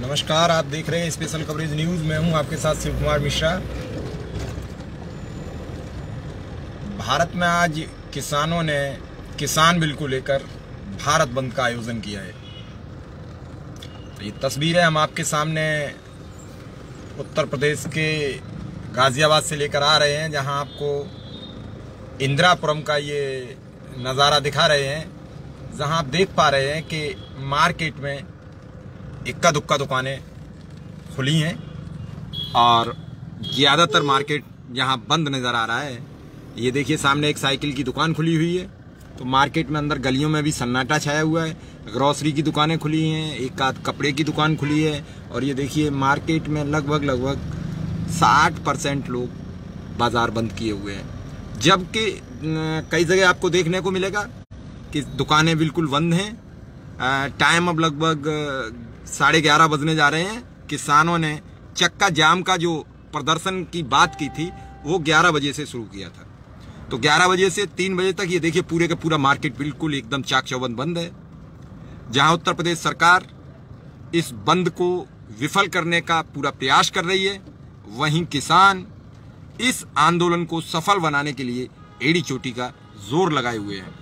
नमस्कार आप देख रहे हैं स्पेशल कवरेज न्यूज़ मैं हूं आपके साथ शिव कुमार मिश्रा भारत में आज किसानों ने किसान बिल को लेकर भारत बंद का आयोजन किया है तो ये तस्वीरें हम आपके सामने उत्तर प्रदेश के गाज़ियाबाद से लेकर आ रहे हैं जहां आपको इंदिरापुरम का ये नज़ारा दिखा रहे हैं जहां आप देख पा रहे हैं कि मार्केट में इक्का दुक्का दुकानें खुली हैं और ज़्यादातर मार्केट यहाँ बंद नज़र आ रहा है ये देखिए सामने एक साइकिल की दुकान खुली हुई है तो मार्केट में अंदर गलियों में भी सन्नाटा छाया हुआ है ग्रॉसरी की दुकानें खुली हैं एक आध कपड़े की दुकान खुली है और ये देखिए मार्केट में लगभग लगभग साठ परसेंट लोग बाज़ार बंद किए हुए हैं जबकि कई जगह आपको देखने को मिलेगा कि दुकानें बिल्कुल बंद हैं टाइम अब लगभग साढ़े ग्यारह बजने जा रहे हैं किसानों ने चक्का जाम का जो प्रदर्शन की बात की थी वो ग्यारह बजे से शुरू किया था तो ग्यारह बजे से तीन बजे तक ये देखिए पूरे का पूरा मार्केट बिल्कुल एकदम चाक चौबंद बंद है जहां उत्तर प्रदेश सरकार इस बंद को विफल करने का पूरा प्रयास कर रही है वहीं किसान इस आंदोलन को सफल बनाने के लिए एड़ी चोटी का जोर लगाए हुए हैं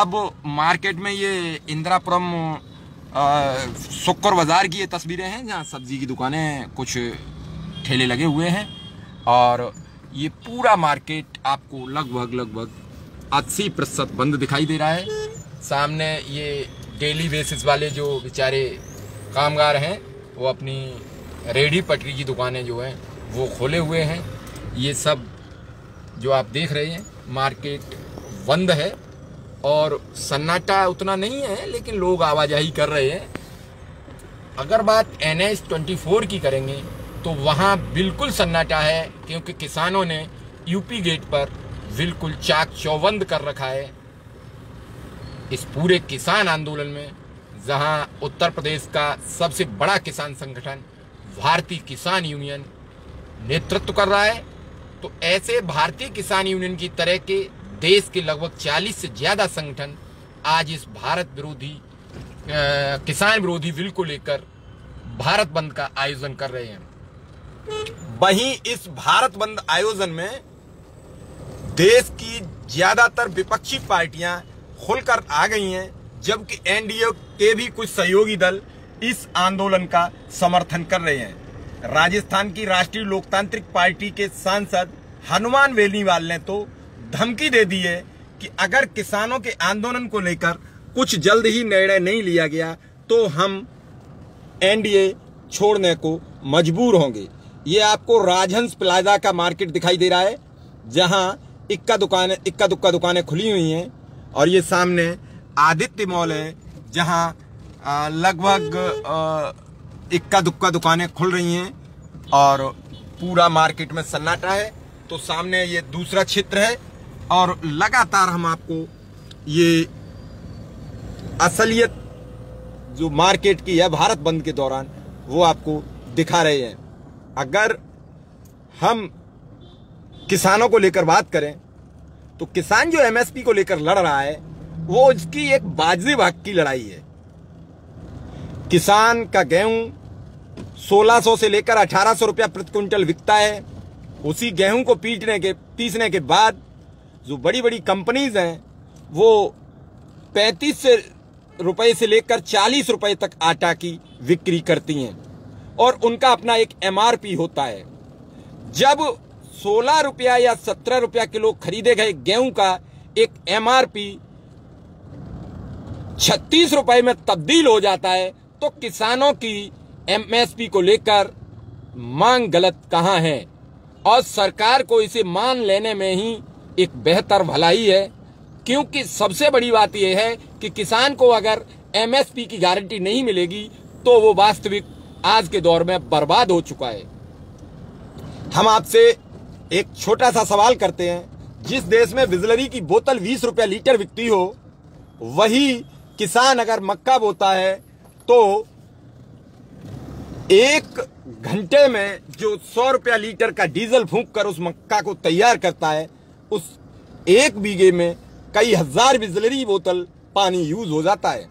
अब मार्केट में ये इंदिरापुरम शुक्र बाज़ार की ये तस्वीरें हैं जहाँ सब्ज़ी की दुकानें कुछ ठेले लगे हुए हैं और ये पूरा मार्केट आपको लगभग लगभग अस्सी प्रतिशत बंद दिखाई दे रहा है सामने ये डेली बेसिस वाले जो बेचारे कामगार हैं वो अपनी रेडी पटरी की दुकानें जो हैं वो खोले हुए हैं ये सब जो आप देख रहे हैं मार्केट बंद है और सन्नाटा उतना नहीं है लेकिन लोग आवाजाही कर रहे हैं अगर बात एन एच ट्वेंटी फोर की करेंगे तो वहाँ बिल्कुल सन्नाटा है क्योंकि किसानों ने यूपी गेट पर बिल्कुल चाक चौबंद कर रखा है इस पूरे किसान आंदोलन में जहाँ उत्तर प्रदेश का सबसे बड़ा किसान संगठन भारतीय किसान यूनियन नेतृत्व कर रहा है तो ऐसे भारतीय किसान यूनियन की तरह के देश के लगभग 40 से ज़्यादा संगठन आज इस भारत विरोधी किसान विरोधी बिल को लेकर भारत बंद का आयोजन कर रहे हैं वहीं इस भारत बंद आयोजन में देश की ज्यादातर विपक्षी पार्टियां खुलकर आ गई हैं जबकि एनडीए के भी कुछ सहयोगी दल इस आंदोलन का समर्थन कर रहे हैं राजस्थान की राष्ट्रीय लोकतांत्रिक पार्टी के सांसद हनुमान वेलीवाल ने तो धमकी दे दी है कि अगर किसानों के आंदोलन को लेकर कुछ जल्द ही निर्णय नहीं लिया गया तो हम एनडीए छोड़ने को मजबूर होंगे ये आपको राजहंस प्लाजा का मार्केट दिखाई दे रहा है जहाँ इक्का दुकान इक्का दुक्का दुकानें खुली हुई हैं और ये सामने आदित्य मॉल है जहाँ लगभग इक्का दुक्का दुकानें खुल रही हैं और पूरा मार्केट में सन्नाटा है तो सामने ये दूसरा क्षेत्र है और लगातार हम आपको ये असलियत जो मार्केट की है भारत बंद के दौरान वो आपको दिखा रहे हैं अगर हम किसानों को लेकर बात करें तो किसान जो एमएसपी को लेकर लड़ रहा है वो उसकी एक बाजरी भाग की लड़ाई है किसान का गेहूं 1600 से लेकर 1800 रुपया प्रति क्विंटल बिकता है उसी गेहूं को पीटने के पीसने के बाद जो बड़ी बड़ी कंपनीज हैं वो पैंतीस से रुपए से लेकर चालीस रुपए तक आटा की बिक्री करती हैं और उनका अपना एक एमआरपी होता है जब सोलह रुपया या सत्रह रुपया किलो खरीदे गए गेहूं का एक एमआरपी छत्तीस रुपए में तब्दील हो जाता है तो किसानों की एमएसपी को लेकर मांग गलत कहां है और सरकार को इसे मान लेने में ही एक बेहतर भलाई है क्योंकि सबसे बड़ी बात यह है कि किसान को अगर एमएसपी की गारंटी नहीं मिलेगी तो वो वास्तविक आज के दौर में बर्बाद हो चुका है हम आपसे एक छोटा सा सवाल करते हैं जिस देश में बिजलरी की बोतल बीस रुपया लीटर बिकती हो वही किसान अगर मक्का बोता है तो एक घंटे में जो सौ रुपया लीटर का डीजल फूंक कर उस मक्का को तैयार करता है उस एक बीघे में कई हजार बिजलरी बोतल पानी यूज हो जाता है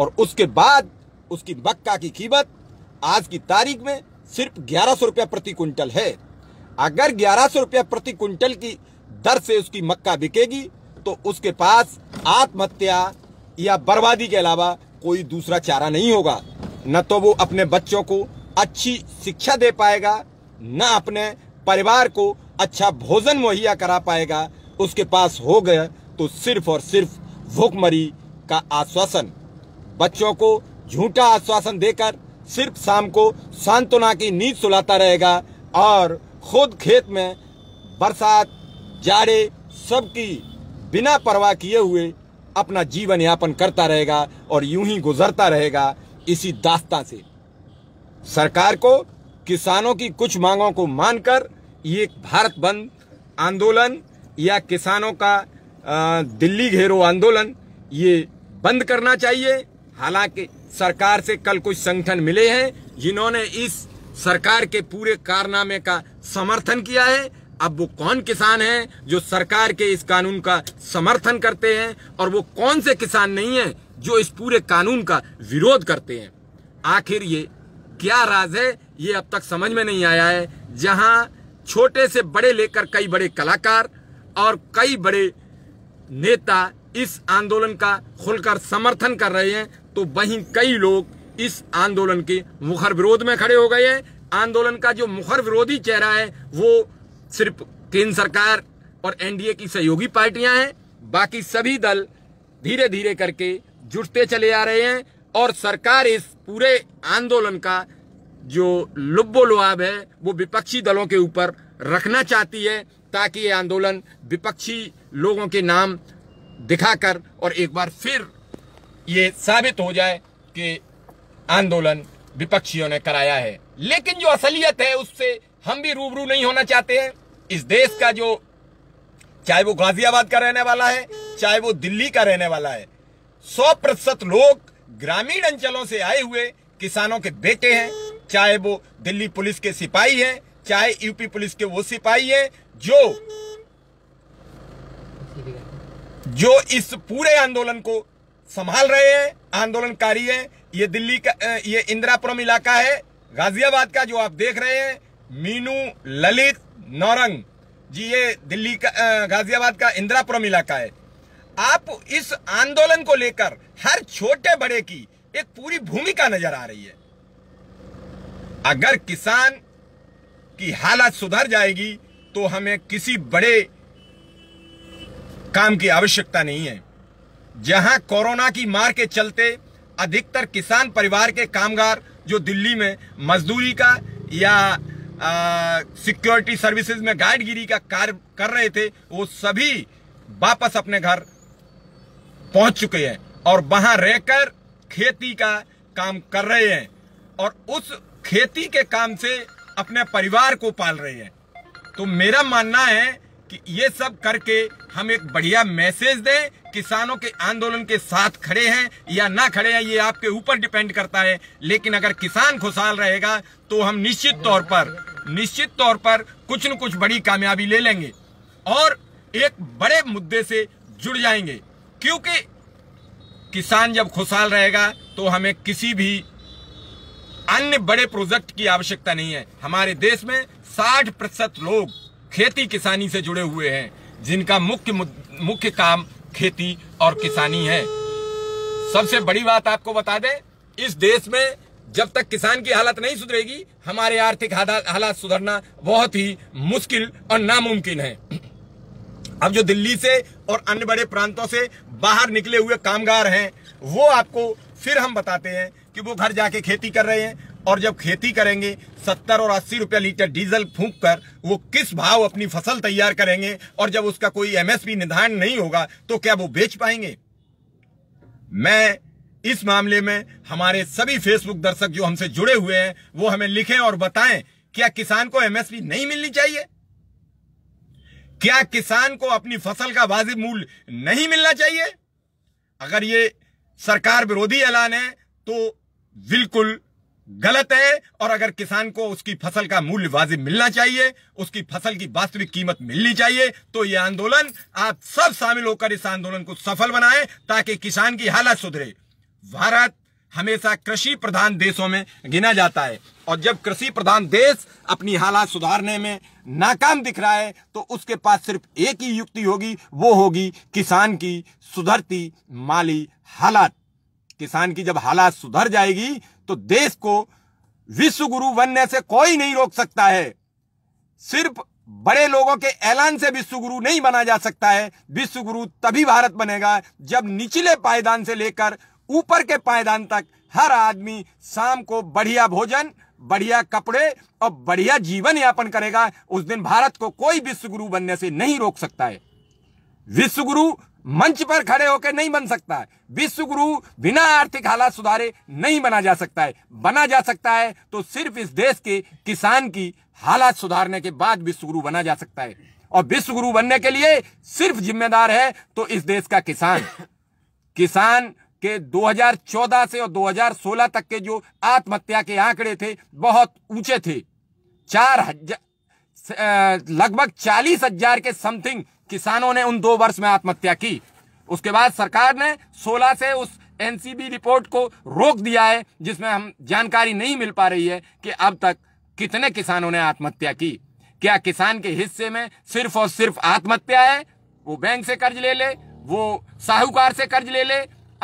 और उसके बाद उसकी मक्का की कीमत आज की तारीख में सिर्फ ग्यारह सौ रुपया प्रति क्विंटल है अगर ग्यारह सौ रुपया प्रति क्विंटल की दर से उसकी मक्का बिकेगी तो उसके पास आत्महत्या या बर्बादी के अलावा कोई दूसरा चारा नहीं होगा न तो वो अपने बच्चों को अच्छी शिक्षा दे पाएगा न अपने परिवार को अच्छा भोजन मुहैया करा पाएगा उसके पास हो गया तो सिर्फ और सिर्फ भूखमरी का आश्वासन बच्चों को झूठा आश्वासन देकर सिर्फ शाम को सांत्वना की नींद सुलाता रहेगा और खुद खेत में बरसात जाड़े सबकी बिना परवाह किए हुए अपना जीवन यापन करता रहेगा और यूं ही गुजरता रहेगा इसी दास्ता से सरकार को किसानों की कुछ मांगों को मानकर ये भारत बंद आंदोलन या किसानों का दिल्ली घेरो आंदोलन ये बंद करना चाहिए हालांकि सरकार से कल कुछ संगठन मिले हैं जिन्होंने इस सरकार के पूरे कारनामे का समर्थन किया है अब वो कौन किसान हैं जो सरकार के इस कानून का समर्थन करते हैं और वो कौन से किसान नहीं हैं जो इस पूरे कानून का विरोध करते हैं आखिर ये क्या राज है ये अब तक समझ में नहीं आया है जहां छोटे से बड़े लेकर कई बड़े कलाकार और कई बड़े नेता इस आंदोलन का खुलकर समर्थन कर रहे हैं तो वहीं कई लोग इस आंदोलन के मुखर विरोध में खड़े हो गए हैं आंदोलन का जो मुखर विरोधी चेहरा है वो सिर्फ केंद्र सरकार और एनडीए की सहयोगी पार्टियां हैं बाकी सभी दल धीरे धीरे करके जुटते चले आ रहे हैं और सरकार इस पूरे आंदोलन का जो लुब्बो लुआब है वो विपक्षी दलों के ऊपर रखना चाहती है ताकि ये आंदोलन विपक्षी लोगों के नाम दिखाकर और एक बार फिर ये साबित हो जाए कि आंदोलन विपक्षियों ने कराया है लेकिन जो असलियत है उससे हम भी रूबरू नहीं होना चाहते हैं इस देश का जो चाहे वो गाजियाबाद का रहने वाला है चाहे वो दिल्ली का रहने वाला है सौ प्रतिशत लोग ग्रामीण अंचलों से आए हुए किसानों के बेटे हैं चाहे वो दिल्ली पुलिस के सिपाही हैं चाहे यूपी पुलिस के वो सिपाही हैं जो जो इस पूरे आंदोलन को संभाल रहे हैं आंदोलनकारी हैं ये दिल्ली का ये इंदिरापुरम इलाका है गाजियाबाद का जो आप देख रहे हैं मीनू ललित नौरंग जी ये दिल्ली का गाजियाबाद का इंदिरापुरम इलाका है आप इस आंदोलन को लेकर हर छोटे बड़े की एक पूरी भूमिका नजर आ रही है अगर किसान की हालत सुधर जाएगी तो हमें किसी बड़े काम की आवश्यकता नहीं है जहां कोरोना की मार के चलते अधिकतर किसान परिवार के कामगार जो दिल्ली में मजदूरी का या सिक्योरिटी सर्विसेज में गाइडगिरी का कार्य कर रहे थे वो सभी वापस अपने घर पहुंच चुके हैं और वहां रहकर खेती का काम कर रहे हैं और उस खेती के काम से अपने परिवार को पाल रहे हैं तो मेरा मानना है कि ये सब करके हम एक बढ़िया मैसेज दें किसानों के आंदोलन के साथ खड़े हैं या ना खड़े हैं ये आपके ऊपर डिपेंड करता है लेकिन अगर किसान खुशहाल रहेगा तो हम निश्चित तौर पर निश्चित तौर पर कुछ न कुछ बड़ी कामयाबी ले लेंगे और एक बड़े मुद्दे से जुड़ जाएंगे क्योंकि किसान जब खुशहाल रहेगा तो हमें किसी भी अन्य बड़े प्रोजेक्ट की आवश्यकता नहीं है हमारे देश में 60 प्रतिशत लोग खेती किसानी से जुड़े हुए हैं जिनका मुख्य मुख्य काम खेती और किसानी है सबसे बड़ी बात आपको बता दें इस देश में जब तक किसान की हालत नहीं सुधरेगी हमारे आर्थिक हालात सुधरना बहुत ही मुश्किल और नामुमकिन है अब जो दिल्ली से और अन्य बड़े प्रांतों से बाहर निकले हुए कामगार हैं वो आपको फिर हम बताते हैं कि वो घर जाके खेती कर रहे हैं और जब खेती करेंगे सत्तर और अस्सी रुपया लीटर डीजल फूंक कर वो किस भाव अपनी फसल तैयार करेंगे और जब उसका कोई एमएसपी निर्धारण नहीं होगा तो क्या वो बेच पाएंगे मैं इस मामले में हमारे सभी फेसबुक दर्शक जो हमसे जुड़े हुए हैं वो हमें लिखें और बताएं क्या किसान को एमएसपी नहीं मिलनी चाहिए क्या किसान को अपनी फसल का वाजिब मूल्य नहीं मिलना चाहिए अगर ये सरकार विरोधी ऐलान है तो बिल्कुल गलत है और अगर किसान को उसकी फसल का मूल्य वाजिब मिलना चाहिए उसकी फसल की वास्तविक कीमत मिलनी चाहिए तो यह आंदोलन आप सब शामिल होकर इस आंदोलन को सफल बनाएं ताकि किसान की हालत सुधरे भारत हमेशा कृषि प्रधान देशों में गिना जाता है और जब कृषि प्रधान देश अपनी हालात सुधारने में नाकाम दिख रहा है तो उसके पास सिर्फ एक ही युक्ति होगी वो होगी किसान की सुधरती माली हालात किसान की जब हालात सुधर जाएगी तो देश को विश्व गुरु बनने से कोई नहीं रोक सकता है सिर्फ बड़े लोगों के ऐलान से विश्व गुरु नहीं बना जा सकता है विश्व गुरु तभी भारत बनेगा जब निचले पायदान से लेकर ऊपर के पायदान तक हर आदमी शाम को बढ़िया भोजन बढ़िया कपड़े और बढ़िया जीवन यापन करेगा उस दिन भारत को कोई विश्व गुरु बनने से नहीं रोक सकता है विश्व गुरु मंच पर खड़े होकर नहीं बन सकता है विश्व गुरु बिना आर्थिक हालात सुधारे नहीं बना जा सकता है बना जा सकता है तो सिर्फ इस देश के किसान की हालात सुधारने के बाद विश्व गुरु बना जा सकता है और विश्व गुरु बनने के लिए सिर्फ जिम्मेदार है तो इस देश का किसान किसान के 2014 से और 2016 तक के जो आत्महत्या के आंकड़े थे बहुत ऊंचे थे चार हजार लगभग चालीस हजार के समथिंग किसानों ने उन दो वर्ष में आत्महत्या की उसके बाद सरकार ने 16 से उस एनसीबी रिपोर्ट को रोक दिया है जिसमें हम जानकारी नहीं मिल पा रही है कि अब तक कितने किसानों ने आत्महत्या की क्या किसान के हिस्से में सिर्फ और सिर्फ आत्महत्या है वो बैंक से कर्ज ले ले वो साहूकार से कर्ज ले ले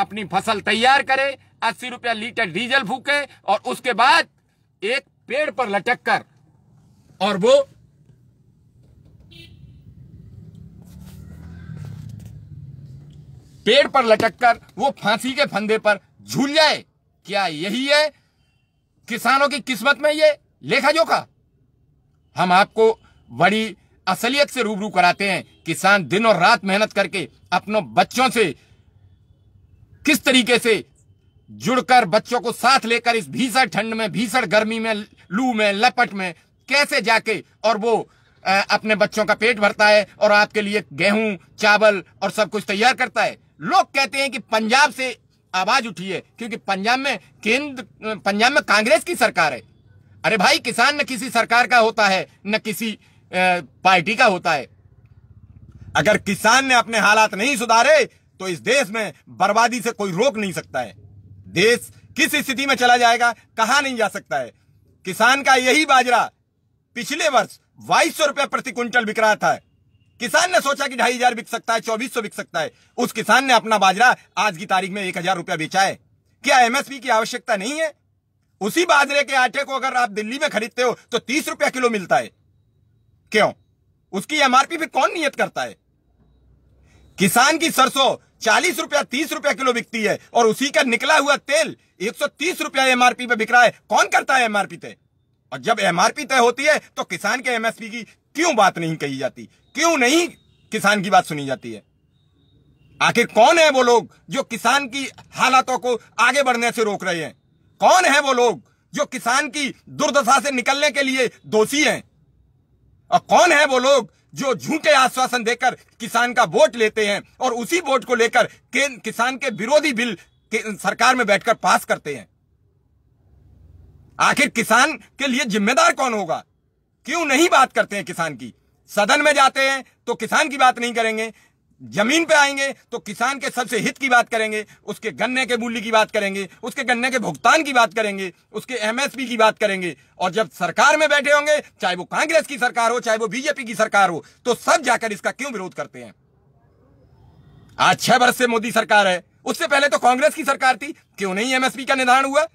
अपनी फसल तैयार करे अस्सी रुपया लीटर डीजल फूके और उसके बाद एक पेड़ पर लटक कर और वो पेड़ पर लटककर वो फांसी के फंदे पर झूल जाए क्या यही है किसानों की किस्मत में ये लेखा जोखा हम आपको बड़ी असलियत से रूबरू कराते हैं किसान दिन और रात मेहनत करके अपनों बच्चों से किस तरीके से जुड़कर बच्चों को साथ लेकर इस भीषण ठंड में भीषण गर्मी में लू में लपट में कैसे जाके और वो अपने बच्चों का पेट भरता है और आपके लिए गेहूं चावल और सब कुछ तैयार करता है लोग कहते हैं कि पंजाब से आवाज उठी है क्योंकि पंजाब में केंद्र पंजाब में कांग्रेस की सरकार है अरे भाई किसान न किसी सरकार का होता है न किसी पार्टी का होता है अगर किसान ने अपने हालात नहीं सुधारे तो इस देश में बर्बादी से कोई रोक नहीं सकता है देश किस स्थिति में चला जाएगा कहा नहीं जा सकता है किसान का यही बाजरा पिछले वर्ष बाईस सौ रुपए प्रति क्विंटल बिक रहा था किसान ने सोचा कि ढाई हजार बिक सकता है चौबीस सौ बिक सकता है उस किसान ने अपना बाजरा आज की तारीख में एक हजार रुपया बेचा है क्या एमएसपी की आवश्यकता नहीं है उसी बाजरे के आटे को अगर आप दिल्ली में खरीदते हो तो तीस रुपया किलो मिलता है क्यों उसकी एमआरपी फिर कौन नियत करता है किसान की सरसों चालीस रुपया तीस रुपया किलो बिकती है और उसी का निकला हुआ तेल एक सौ तीस रुपया एमआरपी पे बिक रहा है कौन करता है एमआरपी पे और जब एमआरपी तय होती है तो किसान के एमएसपी की क्यों बात नहीं कही जाती क्यों नहीं किसान की बात सुनी जाती है आखिर कौन है वो लोग जो किसान की हालातों को आगे बढ़ने से रोक रहे हैं कौन है वो लोग जो किसान की दुर्दशा से निकलने के लिए दोषी हैं और कौन है वो लोग जो झूठे आश्वासन देकर किसान का वोट लेते हैं और उसी वोट को लेकर किसान के विरोधी बिल के सरकार में बैठकर पास करते हैं आखिर किसान के लिए जिम्मेदार कौन होगा क्यों नहीं बात करते हैं किसान की सदन में जाते हैं तो किसान की बात नहीं करेंगे जमीन पे आएंगे तो किसान के सबसे हित की बात करेंगे उसके गन्ने के मूल्य की बात करेंगे उसके गन्ने के भुगतान की बात करेंगे उसके एमएसपी की बात करेंगे और जब सरकार में बैठे होंगे चाहे वो कांग्रेस की सरकार हो चाहे वो बीजेपी की सरकार हो तो सब जाकर इसका क्यों विरोध करते हैं आज छह वर्ष से मोदी सरकार है उससे पहले तो कांग्रेस की सरकार थी क्यों नहीं एमएसपी का निर्धारण हुआ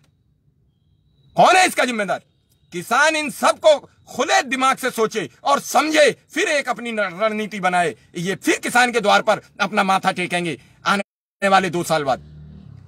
कौन है इसका जिम्मेदार किसान इन सबको खुले दिमाग से सोचे और समझे फिर एक अपनी रणनीति बनाए ये फिर किसान के द्वार पर अपना माथा टेकेंगे आने वाले दो साल बाद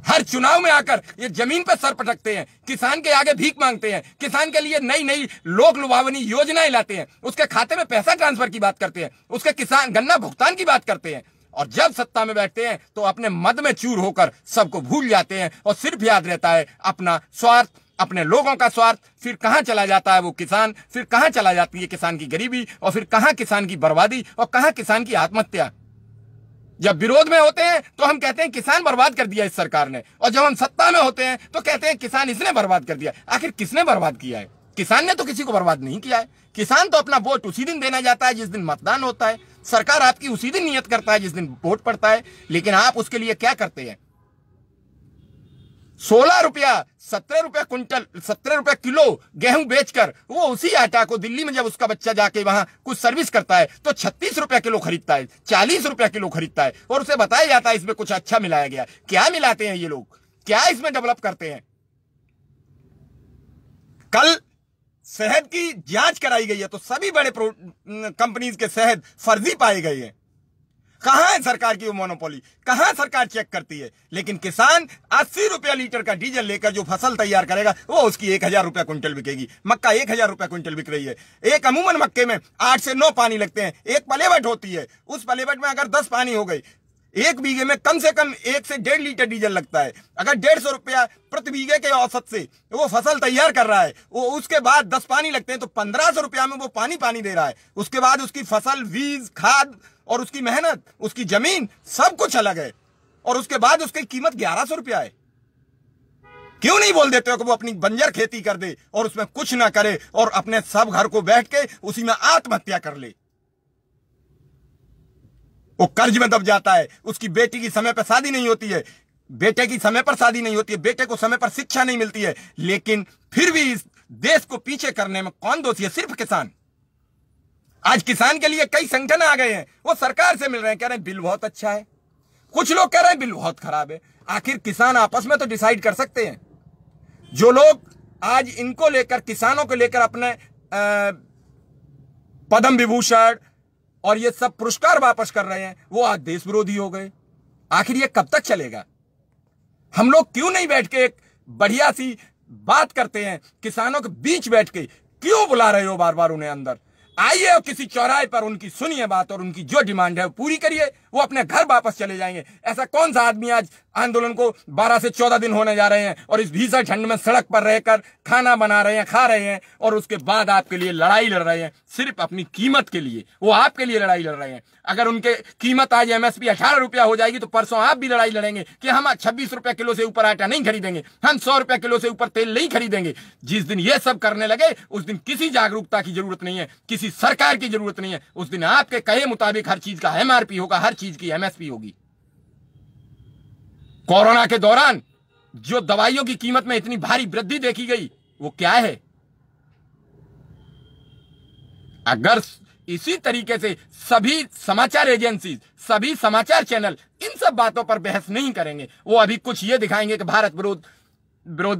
हर चुनाव में आकर ये जमीन पर सर पटकते हैं किसान के आगे भीख मांगते हैं किसान के लिए नई नई लोक लुभावनी योजनाएं लाते हैं उसके खाते में पैसा ट्रांसफर की बात करते हैं उसके किसान गन्ना भुगतान की बात करते हैं और जब सत्ता में बैठते हैं तो अपने मद में चूर होकर सबको भूल जाते हैं और सिर्फ याद रहता है अपना स्वार्थ अपने लोगों का स्वार्थ फिर कहाँ चला जाता है वो किसान फिर कहाँ चला जाती है किसान की गरीबी और फिर कहाँ किसान की बर्बादी और कहाँ किसान की आत्महत्या जब विरोध में होते हैं तो हम कहते हैं किसान बर्बाद कर दिया इस सरकार ने और जब हम सत्ता में होते हैं तो कहते हैं किसान इसने बर्बाद कर दिया आखिर किसने बर्बाद किया है किसान ने तो किसी को बर्बाद नहीं किया है किसान तो अपना वोट उसी दिन देना जाता है जिस दिन मतदान होता है सरकार आपकी उसी दिन नियत करता है जिस दिन वोट पड़ता है लेकिन आप उसके लिए क्या करते हैं सोलह रुपया सत्रह रुपया क्विंटल सत्रह रुपया किलो गेहूं बेचकर वो उसी आटा को दिल्ली में जब उसका बच्चा जाके वहां कुछ सर्विस करता है तो छत्तीस रुपया किलो खरीदता है चालीस रुपया किलो खरीदता है और उसे बताया जाता है इसमें कुछ अच्छा मिलाया गया क्या मिलाते हैं ये लोग क्या इसमें डेवलप करते हैं कल शहद की जांच कराई गई है तो सभी बड़े कंपनीज के शहद फर्जी पाए गए हैं कहाँ है सरकार की वो मोनोपोली कहाँ सरकार चेक करती है लेकिन किसान अस्सी रुपया लीटर का डीजल लेकर जो फसल तैयार करेगा वो उसकी एक हजार रुपया क्विंटल बिकेगी मक्का एक हजार रुपया क्विंटल बिक रही है एक अमूमन मक्के में आठ से नौ पानी लगते हैं एक पलेवट होती है उस पलेवट में अगर दस पानी हो गई एक बीघे में कम से कम एक से डेढ़ लीटर डीजल लगता है अगर डेढ़ सौ रुपया प्रति बीघे के औसत से वो फसल तैयार कर रहा है वो उसके बाद दस पानी लगते हैं तो पंद्रह सौ रुपया में वो पानी पानी दे रहा है उसके बाद उसकी फसल बीज खाद और उसकी मेहनत उसकी जमीन सब कुछ अलग है और उसके बाद उसकी कीमत ग्यारह सौ रुपया है क्यों नहीं बोल देते हो कि वो अपनी बंजर खेती कर दे और उसमें कुछ ना करे और अपने सब घर को बैठ के उसी में आत्महत्या कर ले वो कर्ज में दब जाता है उसकी बेटी की समय पर शादी नहीं होती है बेटे की समय पर शादी नहीं होती है बेटे को समय पर शिक्षा नहीं मिलती है लेकिन फिर भी इस देश को पीछे करने में कौन दोषी है सिर्फ किसान आज किसान के लिए कई संगठन आ गए हैं वो सरकार से मिल रहे हैं कह रहे हैं बिल बहुत अच्छा है कुछ लोग कह रहे हैं बिल बहुत खराब है आखिर किसान आपस में तो डिसाइड कर सकते हैं जो लोग आज इनको लेकर किसानों को लेकर अपने पद्म विभूषण और ये सब पुरस्कार वापस कर रहे हैं वो आज देश विरोधी हो गए आखिर ये कब तक चलेगा हम लोग क्यों नहीं बैठ के एक बढ़िया सी बात करते हैं किसानों के बीच बैठ के क्यों बुला रहे हो बार बार उन्हें अंदर आइए किसी चौराहे पर उनकी सुनिए बात और उनकी जो डिमांड है पूरी करिए वो अपने घर वापस चले जाएंगे ऐसा कौन सा आदमी आज आंदोलन को 12 से 14 दिन होने जा रहे हैं और इस भीषण ठंड में सड़क पर रहकर खाना बना रहे हैं खा रहे हैं और उसके बाद आपके लिए लड़ाई लड़ रहे हैं सिर्फ अपनी कीमत के लिए वो आपके लिए लड़ाई लड़ रहे हैं अगर उनके कीमत आज एमएसपी अठारह रुपया हो जाएगी तो परसों आप भी लड़ाई लड़ेंगे कि हम छब्बीस रुपया किलो से ऊपर आटा नहीं खरीदेंगे हम सौ रुपया किलो से ऊपर तेल नहीं खरीदेंगे जिस दिन ये सब करने लगे उस दिन किसी जागरूकता की जरूरत नहीं है किसी सरकार की जरूरत नहीं है उस दिन आपके कहे मुताबिक हर चीज का एमआरपी होगा हर चीज की एमएसपी होगी कोरोना के दौरान जो दवाइयों की कीमत में इतनी भारी वृद्धि देखी गई वो क्या है अगर इसी तरीके से सभी समाचार एजेंसी सभी समाचार चैनल इन सब बातों पर बहस नहीं करेंगे वो अभी कुछ ये दिखाएंगे कि भारत विरोध विरोध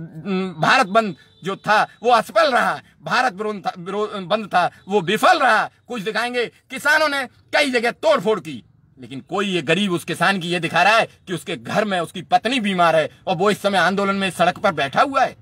भारत बंद जो था वो असफल रहा भारत विरोध बंद था वो विफल रहा कुछ दिखाएंगे किसानों ने कई जगह तोड़फोड़ की लेकिन कोई ये गरीब उस किसान की ये दिखा रहा है कि उसके घर में उसकी पत्नी बीमार है और वो इस समय आंदोलन में सड़क पर बैठा हुआ है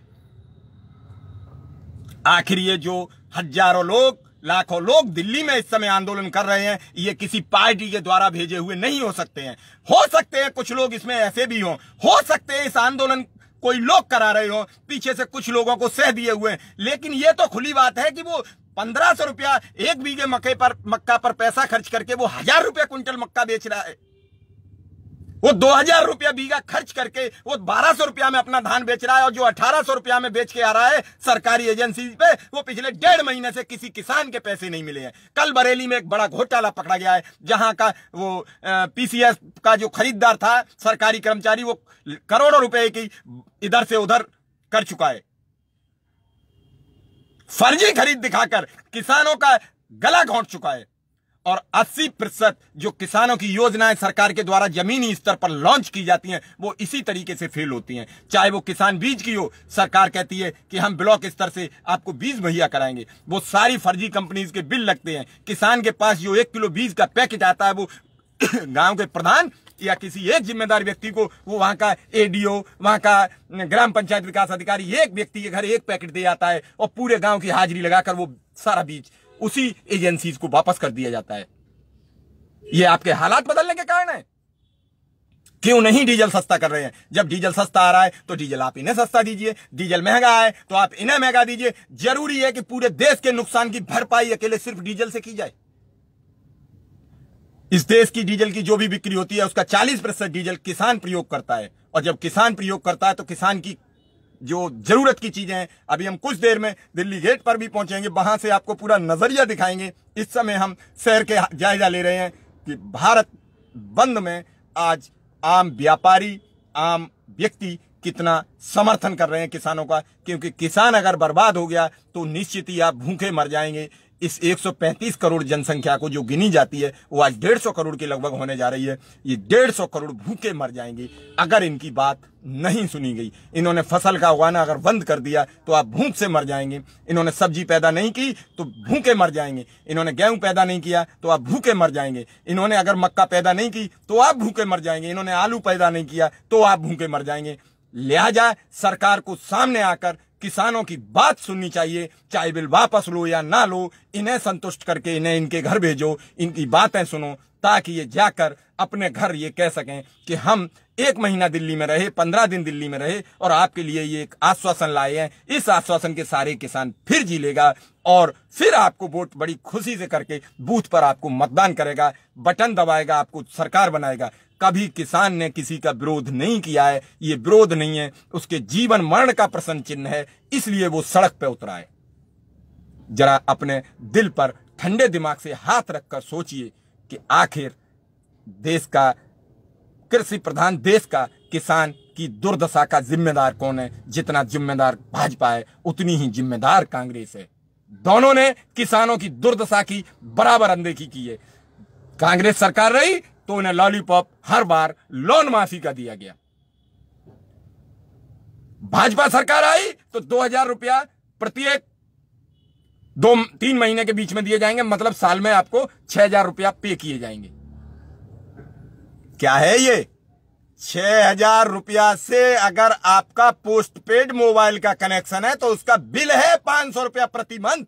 आखिर ये जो हजारों लोग लाखों लोग दिल्ली में इस समय आंदोलन कर रहे हैं ये किसी पार्टी के द्वारा भेजे हुए नहीं हो सकते हैं हो सकते हैं कुछ लोग इसमें ऐसे भी हों हो सकते हैं इस आंदोलन कोई लोग करा रहे हो पीछे से कुछ लोगों को सह दिए हुए लेकिन ये तो खुली बात है कि वो पंद्रह सौ रुपया एक बीघे मक्के पर मक्का पर पैसा खर्च करके वो हजार रुपया क्विंटल मक्का बेच रहा है वो दो हजार रुपया बीघा खर्च करके वो बारह सौ रुपया में अपना धान बेच रहा है और जो अठारह सौ रुपया में बेच के आ रहा है सरकारी एजेंसी पे वो पिछले डेढ़ महीने से किसी किसान के पैसे नहीं मिले हैं कल बरेली में एक बड़ा घोटाला पकड़ा गया है जहां का वो पीसीएस का जो खरीदार था सरकारी कर्मचारी वो करोड़ों रुपए की इधर से उधर कर चुका है फर्जी खरीद दिखाकर किसानों का गला घोंट चुका है और 80 प्रतिशत जो किसानों की योजनाएं सरकार के द्वारा जमीनी स्तर पर लॉन्च की जाती हैं वो इसी तरीके से फेल होती हैं चाहे वो किसान बीज की हो सरकार कहती है कि हम ब्लॉक स्तर से आपको बीज मुहैया कराएंगे वो सारी फर्जी कंपनीज के बिल लगते हैं किसान के पास जो एक किलो बीज का पैकेट आता है वो गांव के प्रधान या किसी एक जिम्मेदार व्यक्ति को वो वहाँ का एडीओ वहाँ का ग्राम पंचायत विकास अधिकारी एक व्यक्ति के घर एक पैकेट दे जाता है और पूरे गांव की हाजिरी लगाकर वो सारा बीज उसी एजेंसी को वापस कर दिया जाता है ये आपके हालात बदलने के कारण है क्यों नहीं डीजल सस्ता कर रहे हैं जब डीजल सस्ता आ रहा है तो डीजल आप इन्हें सस्ता दीजिए डीजल महंगा है तो आप इन्हें महंगा दीजिए जरूरी है कि पूरे देश के नुकसान की भरपाई अकेले सिर्फ डीजल से की जाए इस देश की डीजल की जो भी बिक्री होती है उसका 40 प्रतिशत डीजल किसान प्रयोग करता है और जब किसान प्रयोग करता है तो किसान की जो जरूरत की चीजें हैं अभी हम कुछ देर में दिल्ली गेट पर भी पहुंचेंगे वहां से आपको पूरा नजरिया दिखाएंगे इस समय हम शहर के जायजा ले रहे हैं कि भारत बंद में आज आम व्यापारी आम व्यक्ति कितना समर्थन कर रहे हैं किसानों का क्योंकि किसान अगर बर्बाद हो गया तो निश्चित ही आप भूखे मर जाएंगे इस 135 करोड़ जनसंख्या को जो गिनी जाती है वो आज डेढ़ सौ करोड़ के लगभग होने जा रही है ये डेढ़ सौ करोड़ भूखे मर जाएंगे अगर इनकी बात नहीं सुनी गई इन्होंने फसल का उगाना अगर बंद कर दिया तो आप भूख से मर जाएंगे इन्होंने सब्जी पैदा नहीं की तो भूखे मर जाएंगे इन्होंने गेहूं पैदा नहीं किया तो आप भूखे मर जाएंगे इन्होंने अगर मक्का पैदा नहीं की तो आप भूखे मर जाएंगे इन्होंने आलू पैदा नहीं किया तो आप भूखे मर जाएंगे लिहाजा सरकार को सामने आकर किसानों की बात सुननी चाहिए चाहे बिल वापस लो या ना लो इन्हें संतुष्ट करके इन्हें इनके घर भेजो इनकी बातें सुनो ताकि ये जाकर अपने घर ये कह सकें कि हम एक महीना दिल्ली में रहे पंद्रह दिन दिल्ली में रहे और आपके लिए ये एक आश्वासन लाए हैं इस आश्वासन के सारे किसान फिर जी लेगा और फिर आपको वोट बड़ी खुशी से करके बूथ पर आपको मतदान करेगा बटन दबाएगा आपको सरकार बनाएगा कभी किसान ने किसी का विरोध नहीं किया है ये विरोध नहीं है उसके जीवन मरण का प्रसन्न चिन्ह है इसलिए वो सड़क पर उतराए जरा अपने दिल पर ठंडे दिमाग से हाथ रखकर सोचिए कि आखिर देश का कृषि प्रधान देश का किसान की दुर्दशा का जिम्मेदार कौन है जितना जिम्मेदार भाजपा है उतनी ही जिम्मेदार कांग्रेस है दोनों ने किसानों की दुर्दशा की बराबर अनदेखी की है कांग्रेस सरकार रही तो उन्हें लॉलीपॉप हर बार लोन माफी का दिया गया भाजपा सरकार आई तो दो हजार रुपया प्रत्येक दो तीन महीने के बीच में दिए जाएंगे मतलब साल में आपको छह हजार रुपया पे किए जाएंगे क्या है ये छह हजार रुपया से अगर आपका पोस्ट पेड मोबाइल का कनेक्शन है तो उसका बिल है पांच सौ रुपया प्रति मंथ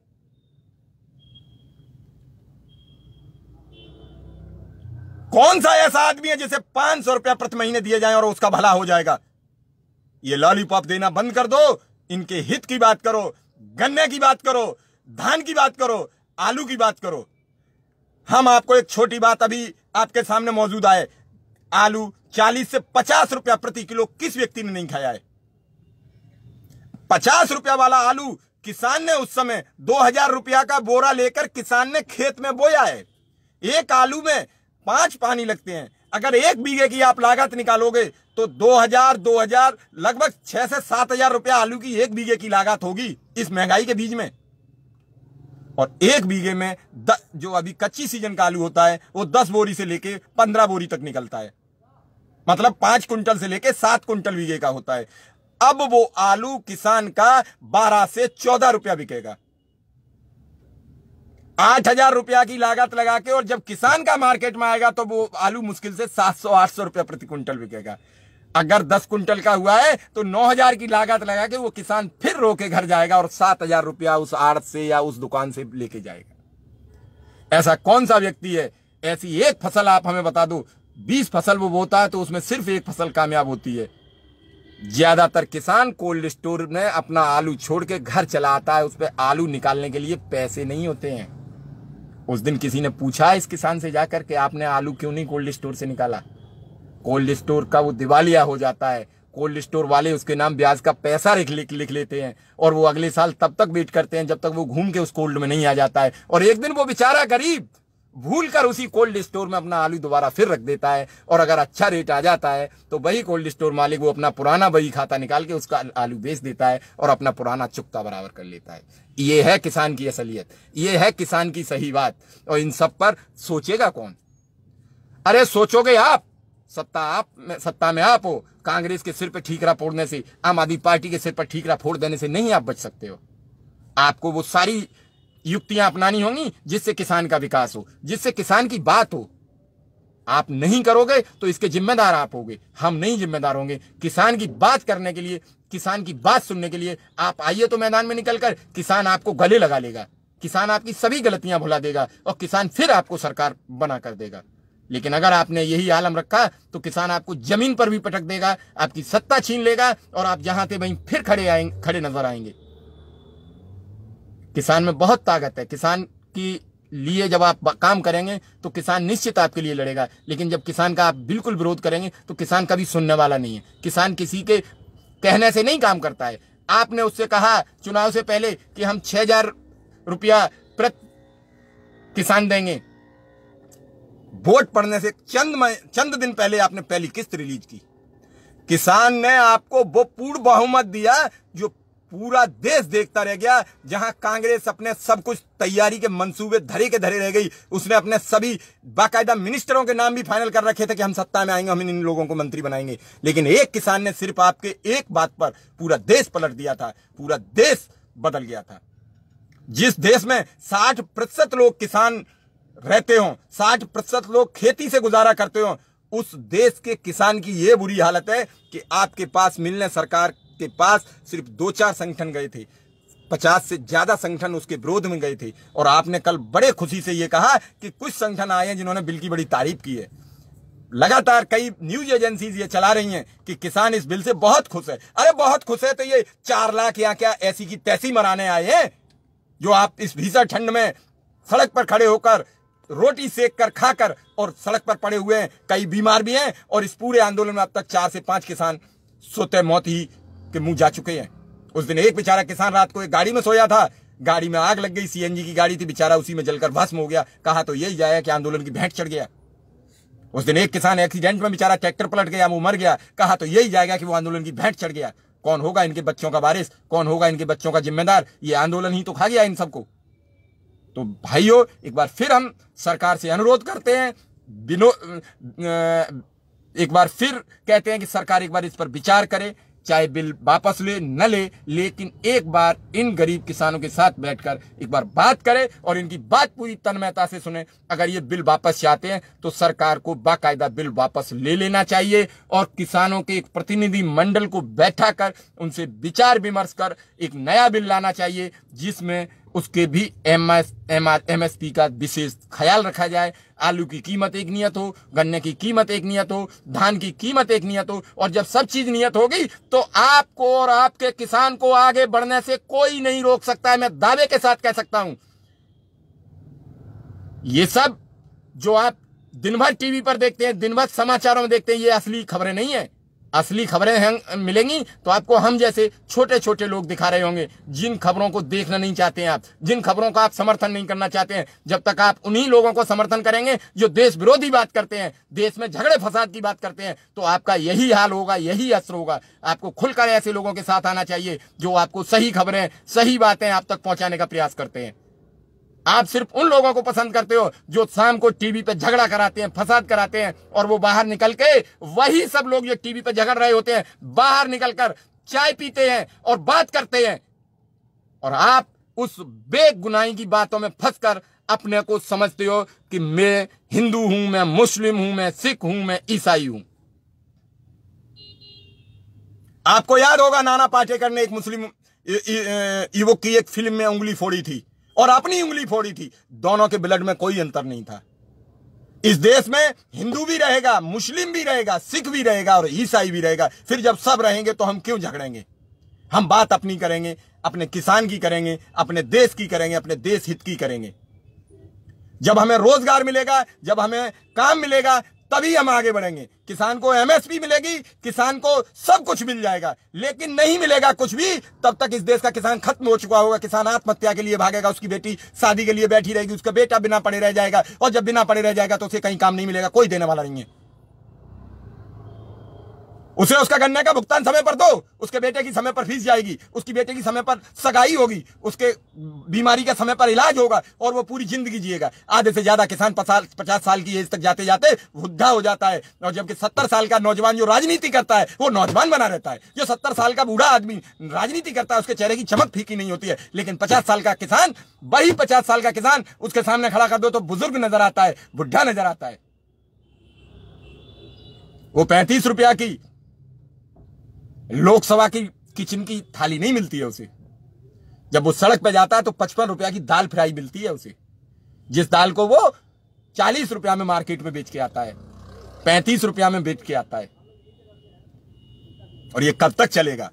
कौन सा ऐसा आदमी है जिसे पांच सौ रुपया प्रति महीने दिए जाए और उसका भला हो जाएगा ये लॉलीपॉप देना बंद कर दो इनके हित की बात करो गन्ने की बात करो धान की बात करो आलू की बात करो हम आपको एक छोटी बात अभी आपके सामने मौजूद आए आलू चालीस से पचास रुपया प्रति किलो किस व्यक्ति ने नहीं खाया है पचास रुपया वाला आलू किसान ने उस समय दो हजार रुपया का बोरा लेकर किसान ने खेत में बोया है एक आलू में पांच पानी लगते हैं अगर एक बीघे की आप लागत निकालोगे तो 2000 2000 लगभग छह से सात हजार रुपया आलू की एक बीघे की लागत होगी इस महंगाई के बीच में और एक बीघे में द, जो अभी कच्ची सीजन का आलू होता है वो दस बोरी से लेके पंद्रह बोरी तक निकलता है मतलब पांच कुंटल से लेके सात कुंटल बीघे का होता है अब वो आलू किसान का बारह से चौदह रुपया बिकेगा आठ हजार रुपया की लागत लगा के और जब किसान का मार्केट में आएगा तो वो आलू मुश्किल से सात सौ आठ सौ रुपया प्रति क्विंटल बिकेगा अगर दस क्विंटल का हुआ है तो नौ हजार की लागत लगा के वो किसान फिर रो के घर जाएगा और सात हजार रुपया उस आड़ से या उस दुकान से लेके जाएगा ऐसा कौन सा व्यक्ति है ऐसी एक फसल आप हमें बता दो बीस फसल वो बोता है तो उसमें सिर्फ एक फसल कामयाब होती है ज्यादातर किसान कोल्ड स्टोर में अपना आलू छोड़ के घर चला आता है उस पर आलू निकालने के लिए पैसे नहीं होते हैं उस दिन किसी ने पूछा इस किसान से जाकर के आपने आलू क्यों नहीं कोल्ड स्टोर से निकाला कोल्ड स्टोर का वो दिवालिया हो जाता है कोल्ड स्टोर वाले उसके नाम ब्याज का पैसा लिख लिख लिख लेते हैं और वो अगले साल तब तक वेट करते हैं जब तक वो घूम के उस कोल्ड में नहीं आ जाता है और एक दिन वो बेचारा गरीब भूल कर उसी कोल्ड स्टोर में अपना आलू दोबारा फिर रख देता है और अगर अच्छा रेट आ जाता है तो वही कोल्ड स्टोर मालिक वो अपना पुराना वही खाता निकाल के उसका आलू बेच देता है और अपना पुराना चुक्का बराबर कर लेता है ये है किसान की असलियत ये है किसान की सही बात और इन सब पर सोचेगा कौन अरे सोचोगे आप सत्ता आप में सत्ता में आप हो कांग्रेस के सिर पर ठीकरा फोड़ने से आम आदमी पार्टी के सिर पर ठीकरा फोड़ देने से नहीं आप बच सकते हो आपको वो सारी युक्तियां अपनानी होंगी जिससे किसान का विकास हो जिससे किसान की बात हो आप नहीं करोगे तो इसके जिम्मेदार आप होगे हम नहीं जिम्मेदार होंगे किसान की बात करने के लिए किसान की बात सुनने के लिए आप आइए तो मैदान में निकलकर किसान आपको गले लगा लेगा किसान आपकी सभी गलतियां भुला देगा और किसान फिर आपको सरकार बना कर देगा लेकिन अगर आपने यही आलम रखा तो किसान आपको जमीन पर भी पटक देगा आपकी सत्ता छीन लेगा और आप जहां थे वहीं फिर खड़े आएंगे खड़े नजर आएंगे किसान में बहुत ताकत है किसान की लिए जब आप काम करेंगे तो किसान निश्चित आपके लिए लड़ेगा लेकिन जब किसान का आप बिल्कुल विरोध करेंगे तो किसान कभी सुनने वाला नहीं है किसान किसी के कहने से नहीं काम करता है आपने उससे कहा चुनाव से पहले कि हम छह हजार रुपया प्रति किसान देंगे वोट पड़ने से चंद चंद दिन पहले आपने पहली किस्त रिलीज की किसान ने आपको वो पूर्ण बहुमत दिया जो पूरा देश देखता रह गया जहां कांग्रेस अपने सब कुछ तैयारी के मंसूबे धरे के धरे रह गई उसने अपने सभी बाकायदा मिनिस्टरों के नाम भी फाइनल कर रखे थे कि हम सत्ता में आएंगे हम इन लोगों को मंत्री बनाएंगे लेकिन एक किसान ने सिर्फ आपके एक बात पर पूरा देश पलट दिया था पूरा देश बदल गया था जिस देश में साठ प्रतिशत लोग किसान रहते हो साठ प्रतिशत लोग खेती से गुजारा करते हो उस देश के किसान की यह बुरी हालत है कि आपके पास मिलने सरकार के पास सिर्फ दो चार संगठन गए थे पचास से ज्यादा संगठन उसके विरोध में गए थे और आपने कल बड़े खुशी से यह कहा कि कुछ संगठन आए हैं जिन्होंने बिल की बड़ी तारीफ की है लगातार कई न्यूज एजेंसीज ये चला रही हैं कि किसान इस बिल से बहुत खुश है अरे बहुत खुश है तो ये चार लाख या क्या ऐसी की तैसी मराने आए हैं जो आप इस भीषण ठंड में सड़क पर खड़े होकर रोटी सेक कर खाकर और सड़क पर पड़े हुए हैं कई बीमार भी हैं और इस पूरे आंदोलन में अब तक चार से पांच किसान सोते मौत ही के मुंह जा चुके हैं उस दिन एक बेचारा किसान रात को एक गाड़ी में सोया था गाड़ी में आग लग गई सीएनजी की गाड़ी थी बेचारा उसी में जलकर भस्म हो गया कहा तो यही जाया कि आंदोलन की भेंट चढ़ गया उस दिन एक किसान एक्सीडेंट में बेचारा ट्रैक्टर पलट गया वो मर गया कहा तो यही जाएगा कि वो आंदोलन की भेंट चढ़ गया कौन होगा इनके बच्चों का बारिश कौन होगा इनके बच्चों का जिम्मेदार ये आंदोलन ही तो खा गया इन सबको तो भाइयों एक बार फिर हम सरकार से अनुरोध करते हैं बिनो एक बार फिर कहते हैं कि सरकार एक बार इस पर विचार करे चाहे बिल वापस ले न ले लेकिन एक बार इन गरीब किसानों के साथ बैठकर एक बार बात करें और इनकी बात पूरी तन्मयता से सुने अगर ये बिल वापस चाहते हैं तो सरकार को बाकायदा बिल वापस ले लेना चाहिए और किसानों के एक प्रतिनिधि मंडल को बैठा कर उनसे विचार विमर्श कर एक नया बिल लाना चाहिए जिसमें उसके भी M S M S P का विशेष ख्याल रखा जाए आलू की कीमत एक नियत हो गन्ने की कीमत एक नियत हो धान की कीमत एक नियत हो और जब सब चीज नियत होगी तो आपको और आपके किसान को आगे बढ़ने से कोई नहीं रोक सकता है मैं दावे के साथ कह सकता हूं ये सब जो आप दिन भर टीवी पर देखते हैं दिन भर समाचारों में देखते हैं ये असली खबरें नहीं है असली खबरें हैं मिलेंगी तो आपको हम जैसे छोटे छोटे लोग दिखा रहे होंगे जिन खबरों को देखना नहीं चाहते हैं आप जिन खबरों का आप समर्थन नहीं करना चाहते हैं जब तक आप उन्हीं लोगों को समर्थन करेंगे जो देश विरोधी बात करते हैं देश में झगड़े फसाद की बात करते हैं तो आपका यही हाल होगा यही असर होगा आपको खुलकर ऐसे लोगों के साथ आना चाहिए जो आपको सही खबरें सही बातें आप तक पहुंचाने का प्रयास करते हैं आप सिर्फ उन लोगों को पसंद करते हो जो शाम को टीवी पे झगड़ा कराते हैं फसाद कराते हैं और वो बाहर निकल के वही सब लोग जो टीवी पे झगड़ रहे होते हैं बाहर निकलकर चाय पीते हैं और बात करते हैं और आप उस बेगुनाही की बातों में फंसकर अपने को समझते हो कि मैं हिंदू हूं मैं मुस्लिम हूं मैं सिख हूं मैं ईसाई हूं आपको याद होगा नाना पाटेकर ने एक मुस्लिम युवक की एक फिल्म में उंगली फोड़ी थी और अपनी उंगली फोड़ी थी दोनों के ब्लड में कोई अंतर नहीं था इस देश में हिंदू भी रहेगा मुस्लिम भी रहेगा सिख भी रहेगा और ईसाई भी रहेगा फिर जब सब रहेंगे तो हम क्यों झगड़ेंगे हम बात अपनी करेंगे अपने किसान की करेंगे अपने देश की करेंगे अपने देश हित की करेंगे जब हमें रोजगार मिलेगा जब हमें काम मिलेगा तभी हम आगे बढ़ेंगे किसान को एमएसपी मिलेगी किसान को सब कुछ मिल जाएगा लेकिन नहीं मिलेगा कुछ भी तब तक इस देश का किसान खत्म हो चुका होगा किसान आत्महत्या के लिए भागेगा उसकी बेटी शादी के लिए बैठी रहेगी उसका बेटा बिना पड़े रह जाएगा और जब बिना पड़े रह जाएगा तो उसे कहीं काम नहीं मिलेगा कोई देने वाला नहीं है उसे उसका गन्ने का भुगतान समय पर दो उसके बेटे की समय पर फीस जाएगी उसकी बेटे की समय पर सगाई होगी उसके बीमारी का समय पर इलाज होगा और वो पूरी जिंदगी जिएगा आधे से ज्यादा किसान पचास साल की एज तक जाते जाते वृद्धा हो जाता है और जबकि सत्तर साल का नौजवान जो राजनीति करता है वो नौजवान बना रहता है जो सत्तर साल का बूढ़ा आदमी राजनीति करता है उसके चेहरे की चमक फीकी नहीं होती है लेकिन पचास साल का किसान वही पचास साल का किसान उसके सामने खड़ा कर दो तो बुजुर्ग नजर आता है बुढ़ा नजर आता है वो पैंतीस रुपया की लोकसभा की किचन की थाली नहीं मिलती है उसे जब वो सड़क पर जाता है तो पचपन रुपया की दाल फ्राई मिलती है उसे जिस दाल को वो चालीस रुपया में मार्केट में बेच के आता है पैंतीस रुपया में बेच के आता है और ये कब तक चलेगा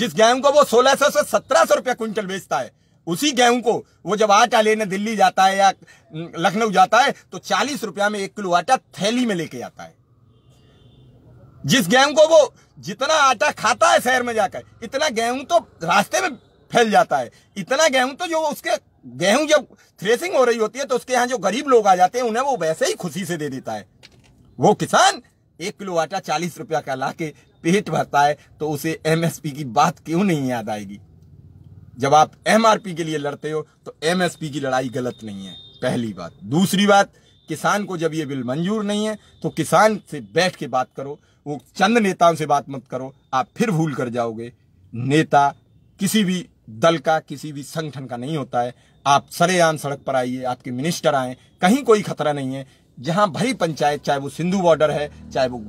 जिस गेहूं को वो सोलह सौ से सत्रह सौ रुपया क्विंटल बेचता है उसी गेहूं को वो जब आटा लेने दिल्ली जाता है या लखनऊ जाता है तो चालीस रुपया में एक किलो आटा थैली में लेके आता है जिस गेहूं को वो जितना आटा खाता है शहर में जाकर इतना गेहूं तो रास्ते में फैल जाता है इतना गेहूं तो जो उसके गेहूं जब थ्रेसिंग हो रही होती है तो उसके यहाँ जो गरीब लोग आ जाते हैं उन्हें वो वैसे ही खुशी से दे देता है वो किसान एक किलो आटा चालीस रुपया का ला के पेट भरता है तो उसे एमएसपी की बात क्यों नहीं याद आएगी जब आप एमआरपी के लिए लड़ते हो तो एमएसपी की लड़ाई गलत नहीं है पहली बात दूसरी बात किसान को जब ये बिल मंजूर नहीं है तो किसान से बैठ के बात करो वो चंद नेताओं से बात मत करो आप फिर भूल कर जाओगे नेता किसी भी दल का किसी भी संगठन का नहीं होता है आप सरेआम सड़क पर आइए आपके मिनिस्टर आए कहीं कोई खतरा नहीं है जहां भरी पंचायत चाहे वो सिंधु बॉर्डर है चाहे वो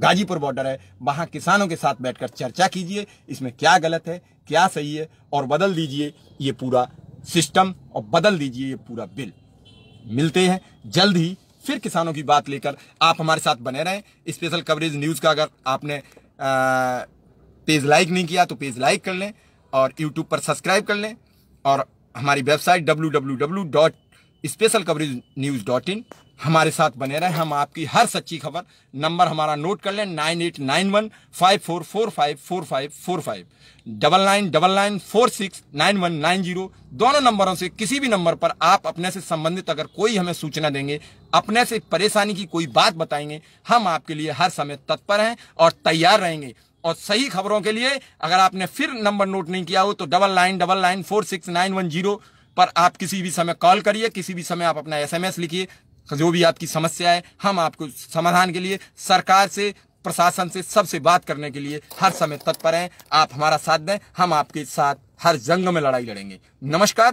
गाजीपुर बॉर्डर है वहां किसानों के साथ बैठकर चर्चा कीजिए इसमें क्या गलत है क्या सही है और बदल दीजिए ये पूरा सिस्टम और बदल दीजिए ये पूरा बिल मिलते हैं जल्द ही फिर किसानों की बात लेकर आप हमारे साथ बने रहें स्पेशल कवरेज न्यूज़ का अगर आपने पेज लाइक नहीं किया तो पेज लाइक कर लें और यूट्यूब पर सब्सक्राइब कर लें और हमारी website W W W dot special coverage news dot in हमारे साथ बने रहें हम आपकी हर सच्ची खबर नंबर हमारा नोट कर लें nine eight nine one five four four five four five four five double nine double nine four six nine one nine zero दोनों नंबरों से किसी भी नंबर पर आप अपने से संबंधित अगर कोई हमें सूचना देंगे अपने से परेशानी की कोई बात बताएंगे हम आपके लिए हर समय तत्पर हैं और तैयार रहेंगे और सही खबरों के लिए अगर आपने फिर नंबर नोट नहीं किया हो तो double nine double nine four six nine one zero पर आप किसी भी समय कॉल करिए किसी भी समय आप अपना एसएमएस लिखिए तो जो भी आपकी समस्या है हम आपको समाधान के लिए सरकार से प्रशासन से सबसे बात करने के लिए हर समय तत्पर हैं आप हमारा साथ दें हम आपके साथ हर जंग में लड़ाई लड़ेंगे नमस्कार